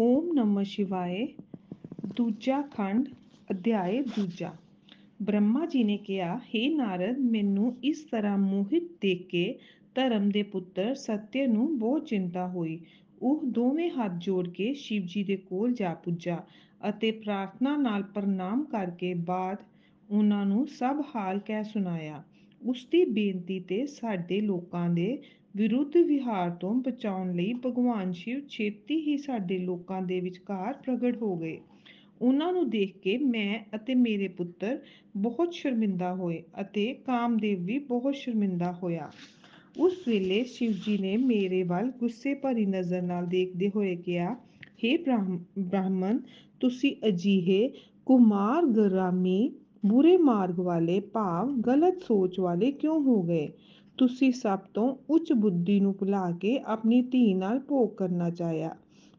ਓਮ ਨਮः ਸ਼ਿਵਾਏ ਦੂਜਾ ਖੰਡ ਅਧਿਆਏ ਦੂਜਾ ਬ੍ਰਹਮਾ ਜੀ ਨੇ ਕਿਹਾ हे ਨਾਰਦ ਮੈਨੂੰ ਇਸ ਤਰ੍ਹਾਂ ਮੋਹਿਤ ਦੇਖ ਕੇ ਧਰਮ ਦੇ ਪੁੱਤਰ ਸਤਿਆ ਨੂੰ ਬਹੁਤ ਚਿੰਤਾ ਹੋਈ ਉਹ ਦੋਵੇਂ ਹੱਥ ਜੋੜ ਕੇ ਸ਼ਿਵ ਜੀ ਦੇ ਕੋਲ ਜਾ ਪੁੱਜਾ ਅਤੇ ਪ੍ਰਾਰਥਨਾ ਨਾਲ ਪ੍ਰਣਾਮ ਕਰਕੇ ਬਾਅਦ ਉਹਨਾਂ ਨੂੰ ਸਭ ਹਾਲ ਕਹਿ ਸੁਣਾਇਆ ਉਸ ਦੀ ਬੇਨਤੀ ਤੇ ਸਾਡੇ ਲੋਕਾਂ ਦੇ ਵਿਰੁੱਧ ਵਿਹਾਰ ਤੋਂ ਬਚਾਉਣ ਲਈ ਭਗਵਾਨ ਸ਼ਿਵ ਛੇਤੀ ਹੀ ਸਾਡੇ ਲੋਕਾਂ ਦੇ ਵਿਚਕਾਰ ਪ੍ਰਗਟ ਹੋ ਗਏ ਉਹਨਾਂ ਨੂੰ ਦੇਖ ਕੇ ਮੈਂ ਅਤੇ ਮੇਰੇ ਪੁੱਤਰ ਬਹੁਤ ਸ਼ਰਮਿੰਦਾ ਹੋਏ ਅਤੇ ਕਾਮਦੇਵ ਵੀ ਬਹੁਤ ਸ਼ਰਮਿੰਦਾ ਹੋਇਆ ਉਸ ਵੇਲੇ ਸ਼ਿਵ ਜੀ ਨੇ ਮੇਰੇ ਵੱਲ ਗੁੱਸੇ ਭਰੀ ਨਜ਼ਰ ਨਾਲ ਦੇਖਦੇ ਹੋਏ ਕਿਹਾ हे ਬ੍ਰਾਹਮਣ ਤੁਸੀਂ ਅਜੀਹੇ ਕੁਮਾਰ ਗਰਾਮੀ ਬੁਰੇ ਮਾਰਗ ਵਾਲੇ ਭਾਵ ਗਲਤ ਸੋਚ ਵਾਲੇ ਕਿਉਂ ਹੋ ਗਏ ਤੁਸੀਂ ਸਭ ਤੋਂ ਉੱਚ ਬੁੱਧੀ ਨੂੰ ਭੁਲਾ ਕੇ ਆਪਣੀ ਧੀ ਨਾਲ ਭੋਗ ਕਰਨਾ ਚਾਹਿਆ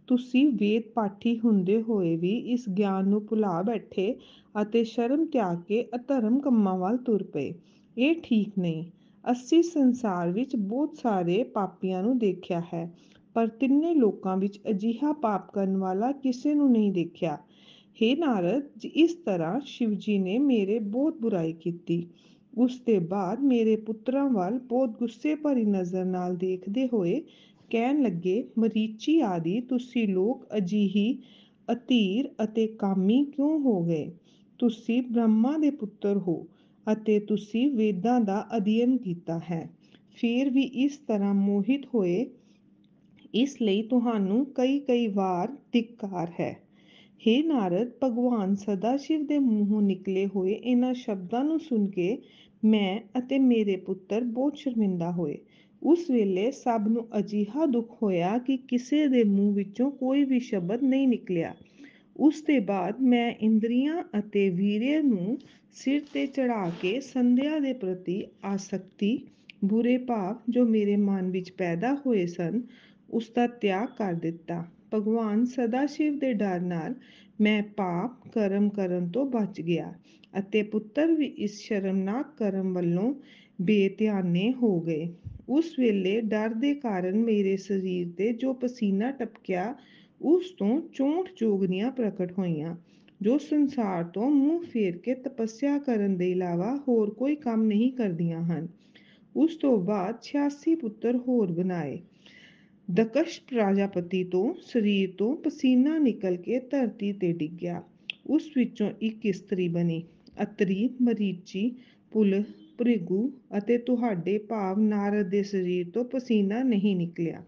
ਤੁਸੀਂ ਵੇਦ ਪਾਠੀ ਹੁੰਦੇ ਹੋਏ ਵੀ ਇਸ ਗਿਆਨ ਨੂੰ ਭੁਲਾ ਬੈਠੇ ਅਤੇ ਸ਼ਰਮ ਤਿਆਗ ਕੇ ਅਧਰਮ ਕੰਮਾਂ ਵੱਲ ਤੁਰ ਪਏ ਇਹ ਠੀਕ ਨਹੀਂ ਅਸੀਂ ਸੰਸਾਰ ਵਿੱਚ ਬਹੁਤ ਸਾਰੇ ਪਾਪੀਆਂ ਨੂੰ ਦੇਖਿਆ ਹੈ ਪਰ ਤਿੰਨੇ ਲੋਕਾਂ ਵਿੱਚ ਅਜਿਹਾ ਪਾਪ ਕਰਨ ਵਾਲਾ ਕਿਸੇ ਨੂੰ ਨਹੀਂ ਦੇਖਿਆ हे नारद जी इस तरह ਸ਼ਿਵ ਜੀ ਨੇ ਮੇਰੇ ਬਹੁਤ ਬੁਰਾਈ ਕੀਤੀ ਉਸ ਦੇ ਬਾਅਦ ਮੇਰੇ ਪੁੱਤਰਾਂ ਵੱਲ ਬਹੁਤ ਗੁੱਸੇ ਭਰੀ ਨਜ਼ਰ ਨਾਲ ਦੇਖਦੇ ਹੋਏ ਕਹਿਣ ਲੱਗੇ ਮਰੀਚੀ ਆਦਿ ਤੁਸੀਂ ਲੋਕ ਅਜੀਹੀ ਅਤੀਰ ਅਤੇ ਕਾਮੀ ਕਿਉਂ ਹੋ ਗਏ ਤੁਸੀਂ ਬ੍ਰਹਮਾ ਦੇ ਪੁੱਤਰ ਹੋ ਅਤੇ ਤੁਸੀਂ ਵੇਦਾਂ ਦਾ ਅਧਿਐਨ ਕੀਤਾ ਹੈ ਫਿਰ ਵੀ ਇਸ ਤਰ੍ਹਾਂ ਮੋਹਿਤ ਹੋਏ ਇਸ ਲਈ ਤੁਹਾਨੂੰ ਕਈ ਕਈ ਵਾਰ धिक्कार ਹੈ हे नारद भगवान सदाशिव ਦੇ ਮੂੰਹੋਂ ਨਿਕਲੇ ਹੋਏ ਇਹਨਾਂ ਸ਼ਬਦਾਂ ਨੂੰ ਸੁਣ ਕੇ ਮੈਂ ਅਤੇ ਮੇਰੇ ਪੁੱਤਰ ਬਹੁਤ ਸ਼ਰਮਿੰਦਾ ਹੋਏ ਉਸ ਵੇਲੇ ਸਭ ਨੂੰ ਅਜੀਹਾ ਦੁੱਖ ਹੋਇਆ ਕਿ ਕਿਸੇ ਦੇ ਮੂੰਹ ਵਿੱਚੋਂ ਕੋਈ ਵੀ ਸ਼ਬਦ ਨਹੀਂ ਨਿਕਲਿਆ ਉਸ ਦੇ ਬਾਅਦ ਮੈਂ ਇੰਦਰੀਆਂ ਅਤੇ ਵੀਰੇ ਨੂੰ ਸਿਰ ਤੇ ਚੜਾ ਕੇ ਸੰਧਿਆ ਦੇ ਪ੍ਰਤੀ ਆਸਕਤੀ ਬੁਰੇ ਭਾਵ ਜੋ ਮੇਰੇ ਮਨ ਵਿੱਚ ਪੈਦਾ ਹੋਏ ਸਨ ਉਸ ਦਾ ਤਿਆਗ ਕਰ ਦਿੱਤਾ ਭਗਵਾਨ ਸਦਾਸ਼ਿਵ ਦੇ ਡਰ ਨਾਲ ਮੈਂ ਪਾਪ ਕਰਮ ਕਰਨ ਤੋਂ ਬਚ ਗਿਆ ਅਤੇ ਪੁੱਤਰ ਵੀ ਇਸ ਸ਼ਰਮਨਾਕ ਕਰਮ ਵੱਲੋਂ ਬੇਧਿਆਨੇ ਹੋ ਗਏ ਉਸ ਵੇਲੇ ਡਰ ਦੇ ਕਾਰਨ ਮੇਰੇ ਸਰੀਰ ਤੇ ਜੋ ਪਸੀਨਾ ਟਪਕਿਆ ਉਸ ਤੋਂ ਚੋਂਟ ਜੋਗਨੀਆਂ ਪ੍ਰਕਟ ਹੋਈਆਂ ਜੋ ਸੰਸਾਰ ਤੋਂ ਮੂੰਹ ਫੇਰ ਕੇ ਤਪੱਸਿਆ ਕਰਨ ਦੇ ਇਲਾਵਾ ਹੋਰ ਕੋਈ ਕੰਮ ਨਹੀਂ ਕਰਦੀਆਂ ਹਨ ਉਸ ਤੋਂ ਬਾਅਦ 86 ਪੁੱਤਰ ਹੋਰ ਬਣਾਏ ਦਕਸ਼ ਪ੍ਰਜਾਪਤੀ ਤੋਂ ਸਰੀਰ ਤੋਂ ਪਸੀਨਾ ਨਿਕਲ ਕੇ ਧਰਤੀ ਤੇ ਡਿੱਗਿਆ ਉਸ ਵਿੱਚੋਂ ਇੱਕ ਇਸਤਰੀ ਬਣੀ ਅਤਰੀ ਮਰੀਚੀ ਪੁਲ ਪ੍ਰਿਗੂ ਅਤੇ ਤੁਹਾਡੇ ਭਾਵ ਨਾਰਦ ਦੇ ਸਰੀਰ ਤੋਂ ਪਸੀਨਾ ਨਹੀਂ ਨਿਕਲਿਆ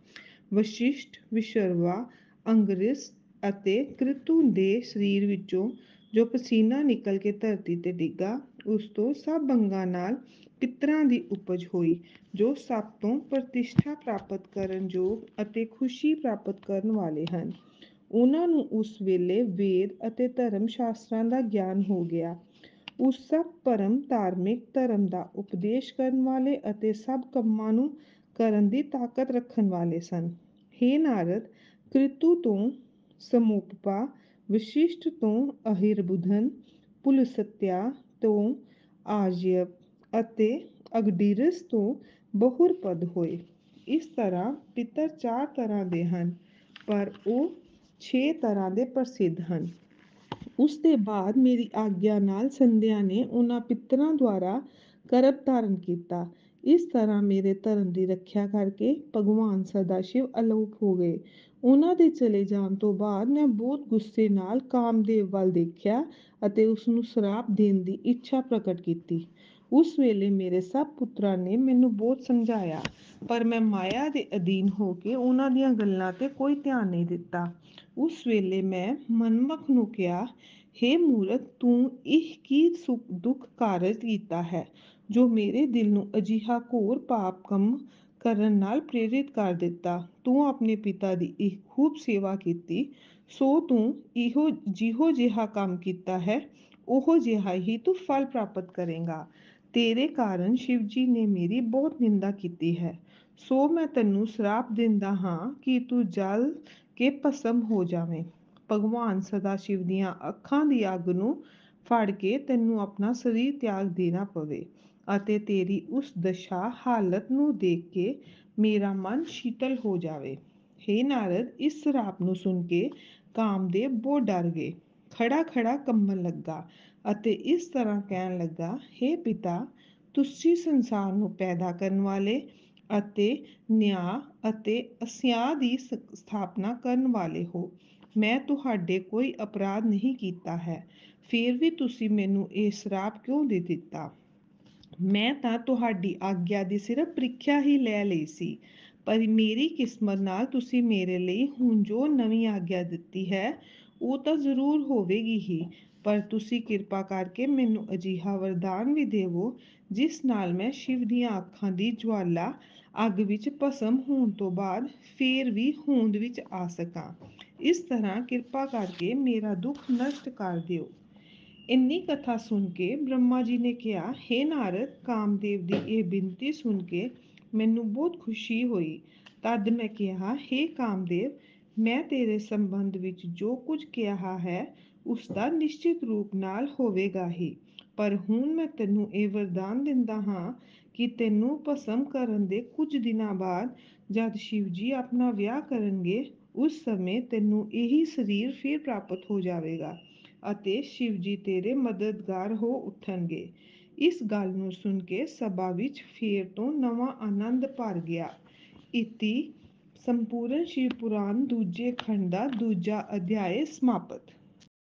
ਵਸ਼ਿਸ਼ਟ ਵਿਸ਼ਰਵਾ ਅੰਗਰਿਸ ਅਤੇ ਕ੍ਰਿਤੂ ਦੇ ਸਰੀਰ ਵਿੱਚੋਂ ਜੋ ਪਸੀਨਾ ਨਿਕਲ ਕੇ ਧਰਤੀ ਤੇ ਡਿੱਗਾ ਉਸ ਤੋਂ ਸਭ ਅੰਗਾਂ ਨਾਲ ਪਿੱਤਰਾਂ ਦੀ ਉਪਜ ਹੋਈ ਜੋ ਸਭ ਤੋਂ ਪ੍ਰਤਿਸ਼ਠਾ ਪ੍ਰਾਪਤ ਕਰਨ ਯੋਗ ਅਤੇ ਖੁਸ਼ੀ ਪ੍ਰਾਪਤ ਕਰਨ ਵਾਲੇ ਹਨ ਉਹਨਾਂ ਨੂੰ ਉਸ ਵੇਲੇ ਵੇਦ ਅਤੇ ਧਰਮ ਸ਼ਾਸਤਰਾਂ ਦਾ ਗਿਆਨ ਹੋ ਗਿਆ ਉਸ ਸਭ ਪਰਮ ਧਾਰਮਿਕ ਧਰਮ ਦਾ ਉਪਦੇਸ਼ ਕਰਨ ਵਾਲੇ ਅਤੇ ਸਭ ਕੰਮਾਂ ਨੂੰ ਕਰਨ ਦੀ ਤਾਕਤ ਰੱਖਣ ਵਾਲੇ ਸਨ हे ਨਾਰਦ ਕ੍ਰਿਤੂ ਤੋਂ ਸਮੂਪਾ ਵਸ਼ਿਸ਼ਟ ਤੋਂ ਅਹਿਰਬੁਧਨ ਪੁਲਸਤਿਆ ਤੋਂ ਆਜਯ ਅਤੇ ਅਗਡੀਰਸ ਤੋਂ ਬਹੁਰਪਦ ਹੋਏ ਇਸ ਤਰ੍ਹਾਂ ਪਿੱਤਰ ਚਾਰ ਤਰ੍ਹਾਂ ਦੇ ਹਨ ਪਰ ਉਹ 6 ਤਰ੍ਹਾਂ ਦੇ ਪ੍ਰਸਿੱਧ ਹਨ ਉਸ ਦੇ ਬਾਅਦ ਮੇਰੀ ਆਗਿਆ ਨਾਲ ਸੰਧਿਆ ਨੇ ਉਹਨਾਂ ਪਿੱਤਰਾਂ ਦੁਆਰਾ ਕਰਬ ਧਾਰਨ ਕੀਤਾ ਇਸ ਤਰ੍ਹਾਂ ਮੇਰੇ ਧਰਮ ਦੀ ਰੱਖਿਆ ਕਰਕੇ ਭਗਵਾਨ ਸ਼ਿਵ ਅਲੋਪ ਹੋ ਗਏ ਉਹਨਾਂ ਦੇ ਚਲੇ ਜਾਣ ਤੋਂ ਬਾਅਦ ਮੈਂ ਬਹੁਤ ਗੁੱਸੇ ਨਾਲ ਕਾਮਦੇਵ ਵੱਲ ਦੇਖਿਆ ਅਤੇ ਉਸ ਨੂੰ ਸਰਾਪ ਦੇਣ ਦੀ ਇੱਛਾ ਪ੍ਰਗਟ ਕੀਤੀ ਉਸ ਵੇਲੇ ਮੇਰੇ ਸਭ ਪੁੱਤਰਾਂ ਨੇ ਮੈਨੂੰ ਬਹੁਤ ਸਮਝਾਇਆ ਪਰ ਮੈਂ ਮਾਇਆ ਦੇ ਅਧੀਨ ਹੋ ਕੇ ਉਹਨਾਂ ਦੀਆਂ ਗੱਲਾਂ ਤੇ ਕੋਈ ਧਿਆਨ ਨਹੀਂ ਦਿੱਤਾ ਉਸ ਵੇਲੇ ਮੈਂ ਮਨਮਖ ਨੂੰ ਕਿਹਾ हे ਮੂਰਤ ਤੂੰ ਇਹ ਕੀ ਸੁਖ ਦੁੱਖ ਕਾਰਜ ਕੀਤਾ ਹੈ ਜੋ ਮੇਰੇ ਦਿਲ ਨੂੰ ਅਜੀਹਾ ਘੋਰ ਪਾਪ ਕੰਮ ਕਰਨ ਨਾਲ ਪ੍ਰੇਰਿਤ ਕਰ ਦਿੱਤਾ ਤੂੰ ਆਪਣੇ ਪਿਤਾ ਦੀ ਇਹ ਖੂਬ ਸੇਵਾ ਕੀਤੀ ਸੋ ਤੂੰ ਇਹੋ ਜਿਹੋ ਜਿਹਾ ਕੰਮ ਕੀਤਾ ਹੈ ਉਹੋ ਜਿਹਾ ਹੀ ਤੂੰ ਫਲ ਪ੍ਰਾਪਤ ਕਰੇਗਾ ਤੇਰੇ ਕਾਰਨ ਸ਼ਿਵ ਜੀ ਨੇ ਮੇਰੀ ਬਹੁਤ ਨਿੰਦਾ ਕੀਤੀ ਹੈ ਸੋ ਮੈਂ ਤੈਨੂੰ ਸਰਾਪ ਦਿੰਦਾ ਹਾਂ ਕਿ ਤੂੰ ਜਲ ਕੇ ਭਸਮ ਹੋ ਜਾਵੇਂ ਭਗਵਾਨ ਸਦਾ ਸ਼ਿਵ ਦੀਆਂ ਅੱਖਾਂ ਦੀ ਅਗ ਨੂੰ ਫੜ ਕੇ ਤੈਨੂੰ ਆਪਣਾ ਸਰੀਰ ਤਿਆਗ ਦੇਣਾ ਪਵੇ ਅਤੇ ਤੇਰੀ ਉਸ ਦਸ਼ਾ ਹਾਲਤ ਨੂੰ ਦੇਖ ਕੇ ਮੇਰਾ ਮਨ ਸ਼ੀਤਲ ਹੋ ਜਾਵੇ हे ਨਾਰਦ ਇਸ ਸਰਾਪ ਨੂੰ ਸੁਣ ਕੇ ਕਾਮਦੇਵ ਬਹੁਤ ਡਰ ਗਏ ਖੜਾ ਖੜਾ ਕੰਮਣ ਲੱਗਾ ਅਤੇ ਇਸ ਤਰ੍ਹਾਂ ਕਹਿਣ ਲੱਗਾ हे ਪਿਤਾ ਤੁਸੀਂ ਸੰਸਾਰ ਨੂੰ ਪੈਦਾ ਕਰਨ ਵਾਲੇ ਅਤੇ ਨਿਆਂ ਅਤੇ ਅਸਿਆ ਦੀ ਸਥਾਪਨਾ ਕਰਨ ਵਾਲੇ ਹੋ ਮੈਂ ਤੁਹਾਡੇ ਕੋਈ ਅਪਰਾਧ ਨਹੀਂ ਕੀਤਾ ਹੈ ਫਿਰ ਵੀ ਤੁਸੀਂ ਮੈਨੂੰ ਇਹ ਸ਼ਰਾਪ ਕਿਉਂ ਦੇ ਦਿੱਤਾ ਮੈਂ ਤਾਂ ਤੁਹਾਡੀ ਆਗਿਆ ਦੀ ਸਿਰਫ ਪ੍ਰੀਖਿਆ ਹੀ ਲੈ ਲਈ ਸੀ ਪਰ ਮੇਰੀ ਕਿਸਮਤ ਨਾਲ ਤੁਸੀਂ ਮੇਰੇ ਲਈ ਹੁਣ ਜੋ ਨਵੀਂ ਆਗਿਆ ਦਿੱਤੀ ਹੈ ਉਹ ਤਾਂ ਜ਼ਰੂਰ ਹੋਵੇਗੀ ਹੀ ਪਰ ਤੁਸੀਂ ਕਿਰਪਾ ਕਰਕੇ ਮੈਨੂੰ ਅਜੀਹਾ ਵਰਦਾਨ ਵੀ ਦੇਵੋ ਜਿਸ ਨਾਲ ਮੈਂ ਸ਼ਿਵ ਦੀਆਂ ਅੱਖਾਂ ਦੀ ਜਵਾਲਾ ਅੱਗ ਵਿੱਚ ਭਸਮ ਹੋਣ ਤੋਂ ਬਾਅਦ ਫੇਰ ਵੀ ਹੋਂਦ ਵਿੱਚ ਆ ਸਕਾਂ ਇਸ ਤਰ੍ਹਾਂ ਕਿਰਪਾ ਕਰਕੇ ਮੇਰਾ ਦੁੱਖ ਨਸ਼ਟ ਕਰ ਦਿਓ ਇੰਨੀ ਕਥਾ ਸੁਣ ਕੇ ਬ੍ਰਹਮਾ ਜੀ ਨੇ ਕਿਹਾ हे ਨਾਰਦ ਕਾਮਦੇਵ ਦੀ ਇਹ ਬੇਨਤੀ ਸੁਣ ਕੇ ਮੈਨੂੰ ਬਹੁਤ ਖੁਸ਼ੀ ਹੋਈ ਤਦ ਮੈਂ ਕਿਹਾ हे ਕਾਮਦੇਵ ਮੈਂ ਤੇਰੇ ਸੰਬੰਧ ਵਿੱਚ ਜੋ ਕੁਝ ਕਿਹਾ ਹੈ ਉਸ ਦਾ ਨਿਸ਼ਚਿਤ ਰੂਪ ਨਾਲ ਹੋਵੇਗਾ ਹੀ ਪਰ ਹੁਣ ਮੈਂ ਤੈਨੂੰ ਇਹ ਵਰਦਾਨ ਦਿੰਦਾ ਹਾਂ ਕਿ ਤੈਨੂੰ ਭਸਮ ਕਰਨ ਦੇ ਕੁਝ ਦਿਨਾਂ ਬਾਅਦ ਜਦ ਸ਼ਿਵ ਜੀ ਆਪਣਾ ਵਿਆਹ ਕਰਨਗੇ ਉਸ ਸਮੇਂ ਤੈਨੂੰ ਇਹੀ ਸਰੀਰ ਫਿਰ ਪ੍ਰਾਪਤ ਹੋ ਜਾਵੇਗਾ ਅਤੇ ਸ਼ਿਵ ਜੀ ਤੇਰੇ ਮਦਦਗਾਰ ਹੋ ਉੱਠਣਗੇ ਇਸ ਗੱਲ ਨੂੰ ਸੁਣ ਕੇ ਸਭਾ ਵਿੱਚ ਫੇਰ ਤੋਂ ਨਵਾਂ ਆਨੰਦ ਭਰ ਗਿਆ ਇਤੀ ਸੰਪੂਰਨ ਸ਼ਿਵ ਪੁਰਾਨ ਦੂਜੇ ਖੰਡ ਦਾ ਦੂਜਾ ਅਧਿਆਇ ਸਮਾਪਤ